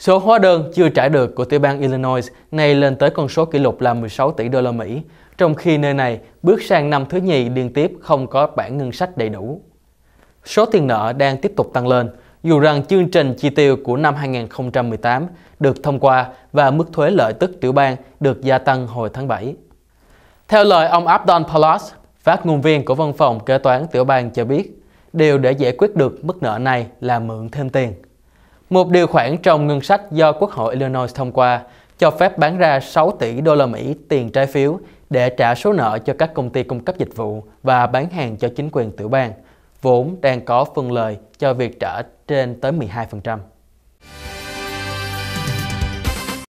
Số hóa đơn chưa trả được của tiểu bang Illinois này lên tới con số kỷ lục là 16 tỷ đô la Mỹ, trong khi nơi này bước sang năm thứ nhì liên tiếp không có bản ngân sách đầy đủ. Số tiền nợ đang tiếp tục tăng lên, dù rằng chương trình chi tiêu của năm 2018 được thông qua và mức thuế lợi tức tiểu bang được gia tăng hồi tháng 7. Theo lời ông Abdon Palos, phát ngôn viên của văn phòng kế toán tiểu bang cho biết, điều để giải quyết được mức nợ này là mượn thêm tiền. Một điều khoản trong ngân sách do Quốc hội Illinois thông qua cho phép bán ra 6 tỷ đô la Mỹ tiền trái phiếu để trả số nợ cho các công ty cung cấp dịch vụ và bán hàng cho chính quyền tiểu bang, vốn đang có phân lời cho việc trả trên tới 12%.